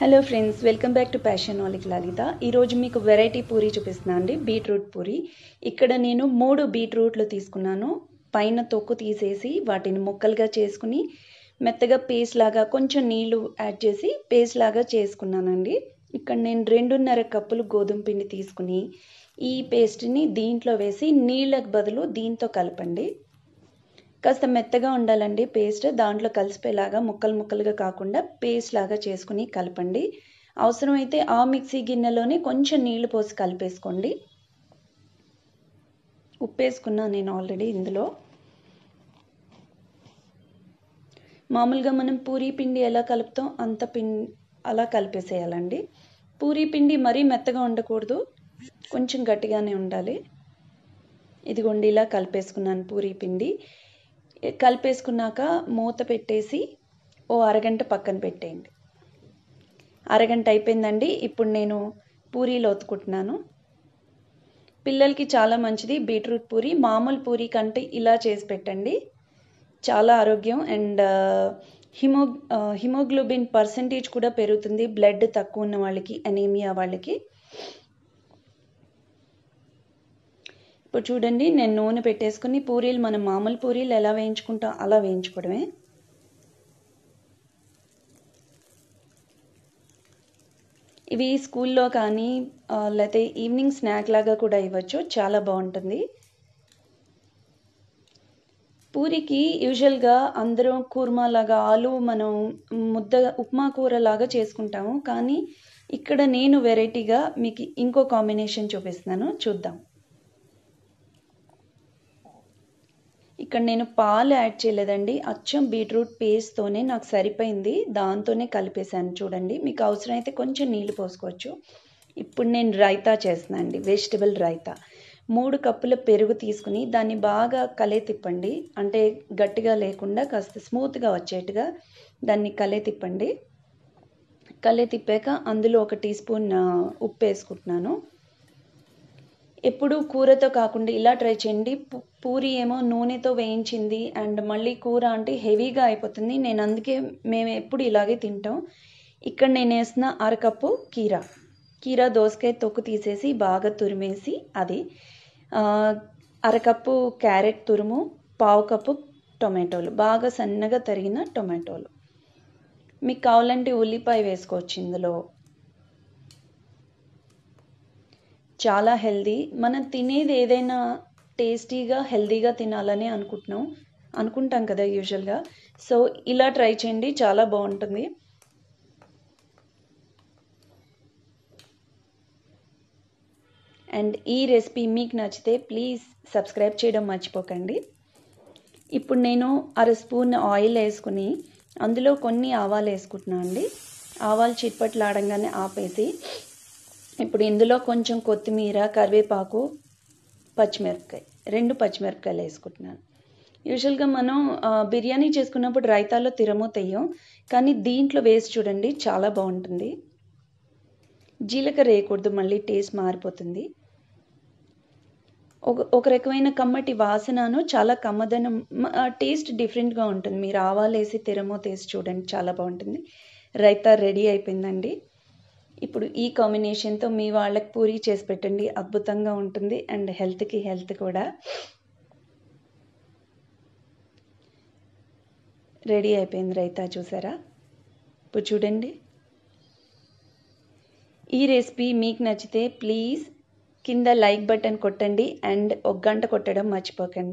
hello friends welcome back to passion వాలిక్ లలిత ఈరోజు మీకు వెరైటీ పూరీ చూపిస్తున్నా అండి బీట్రూట్ పూరీ ఇక్కడ నేను మూడు బీట్రూట్లు తీసుకున్నాను పైన తొక్కు తీసేసి వాటిని ముక్కలుగా చేసుకుని మెత్తగా పేస్ట్ లాగా కొంచెం నీళ్లు యాడ్ చేసి పేస్ట్ లాగా చేసుకున్నానండి ఇక్కడ నేను రెండున్నర కప్పులు గోధుమ పిండి తీసుకుని ఈ పేస్ట్ని దీంట్లో వేసి నీళ్ళకు బదులు దీంతో కలపండి కాస్త మెత్తగా ఉండాలండి పేస్ట్ దాంట్లో కలిసిపోయేలాగా ముక్కలు ముక్కలుగా కాకుండా పేస్ట్ లాగా చేసుకుని కలపండి అవసరమైతే ఆ మిక్సీ గిన్నెలోనే కొంచెం నీళ్లు పోసి కలిపేసుకోండి ఉప్పేసుకున్నా నేను ఆల్రెడీ ఇందులో మామూలుగా మనం పూరీ పిండి ఎలా కలుపుతాం అంత పిండి అలా కలిపేసేయాలండి పూరీ పిండి మరీ మెత్తగా ఉండకూడదు కొంచెం గట్టిగానే ఉండాలి ఇదిగోండి ఇలా కలిపేసుకున్నాను పూరీ పిండి కలిపేసుకున్నాక మూత పెట్టేసి ఓ అరగంట పక్కన పెట్టేయండి అరగంట అయిపోయిందండి ఇప్పుడు నేను పూరీలు ఒత్తుకుంటున్నాను పిల్లలకి చాలా మంచిది బీట్రూట్ పూరి మామూలు పూరి కంటే ఇలా చేసి పెట్టండి చాలా ఆరోగ్యం అండ్ హిమో హిమోగ్లోబిన్ పర్సంటేజ్ కూడా పెరుగుతుంది బ్లడ్ తక్కువ ఉన్న వాళ్ళకి అనేమియా వాళ్ళకి ఇప్పుడు చూడండి నేను నూనె పెట్టేసుకుని పూరీలు మనం మామూలు పూరీలు ఎలా వేయించుకుంటాం అలా వేయించుకోవడమే ఇవి స్కూల్లో కానీ లేకపోతే ఈవినింగ్ స్నాక్ లాగా కూడా ఇవ్వచ్చు చాలా బాగుంటుంది పూరికి యూజువల్గా అందరం కూర్మా లాగా ఆలు మనం ముద్ద ఉప్మా కూర లాగా చేసుకుంటాము కానీ ఇక్కడ నేను వెరైటీగా మీకు ఇంకో కాంబినేషన్ చూపిస్తున్నాను చూద్దాం ఇక్కడ నేను పాలు యాడ్ చేయలేదండి అచ్చం బీట్రూట్ పేస్ట్తోనే నాకు సరిపోయింది దాంతోనే కలిపేశాను చూడండి మీకు అవసరమైతే కొంచెం నీళ్ళు పోసుకోవచ్చు ఇప్పుడు నేను రైతా చేస్తున్నా అండి వెజిటబుల్ రైతా మూడు కప్పుల పెరుగు తీసుకుని దాన్ని బాగా కలే తిప్పండి అంటే గట్టిగా లేకుండా కాస్త స్మూత్గా వచ్చేట్టుగా దాన్ని కలే తిప్పండి కలే తిప్పాక అందులో ఒక టీ స్పూన్ ఉప్పు వేసుకుంటున్నాను ఎప్పుడూ కూరతో కాకుండా ఇలా ట్రై చేయండి పూరి ఏమో నూనెతో వేయించింది అండ్ మళ్ళీ కూర అంటే హెవీగా అయిపోతుంది నేను అందుకే మేము ఎప్పుడు ఇలాగే తింటాం ఇక్కడ నేను వేసిన అరకప్పు కీరా కీరా దోసకాయ తొక్కు తీసేసి బాగా తురిమేసి అది అరకప్పు క్యారెట్ తురుము పావు కప్పు టొమాటోలు బాగా సన్నగా తరిగిన టొమాటోలు మీకు కావాలంటే ఉల్లిపాయ వేసుకోవచ్చు ఇందులో చాలా హెల్దీ మనం తినేది ఏదైనా టేస్టీగా హెల్దీగా తినాలని అనుకుంటున్నాం అనుకుంటాం కదా యూజువల్గా సో ఇలా ట్రై చేయండి చాలా బాగుంటుంది అండ్ ఈ రెసిపీ మీకు నచ్చితే ప్లీజ్ సబ్స్క్రైబ్ చేయడం మర్చిపోకండి ఇప్పుడు నేను అర స్పూన్ ఆయిల్ వేసుకుని అందులో కొన్ని ఆవాలు వేసుకుంటున్నాను అండి ఆవాలు చిట్పట్లాడంగానే ఆపేసి ఇప్పుడు ఇందులో కొంచెం కొత్తిమీర కరివేపాకు పచ్చిమిరపకాయ రెండు పచ్చిమిరపకాయలు వేసుకుంటున్నాను యూజువల్గా మనం బిర్యానీ చేసుకున్నప్పుడు రైతాలో తిరమో తెయ్యం కానీ దీంట్లో వేసి చూడండి చాలా బాగుంటుంది జీలకర్ర వేయకూడదు మళ్ళీ టేస్ట్ మారిపోతుంది ఒక ఒక రకమైన కమ్మటి వాసనను చాలా కమ్మదనం టేస్ట్ డిఫరెంట్గా ఉంటుంది మీరు ఆవాలు వేసి తిరమో తీసి చూడండి చాలా బాగుంటుంది రైతా రెడీ అయిపోయిందండి ఇప్పుడు ఈ కాంబినేషన్తో మీ వాళ్ళకి పూరి చేసి పెట్టండి అద్భుతంగా ఉంటుంది అండ్ హెల్త్కి హెల్త్ కూడా రెడీ అయిపోయింది రైతా చూసారా ఇప్పుడు చూడండి ఈ రెసిపీ మీకు నచ్చితే ప్లీజ్ కింద లైక్ బటన్ కొట్టండి అండ్ ఒక గంట కొట్టడం మర్చిపోకండి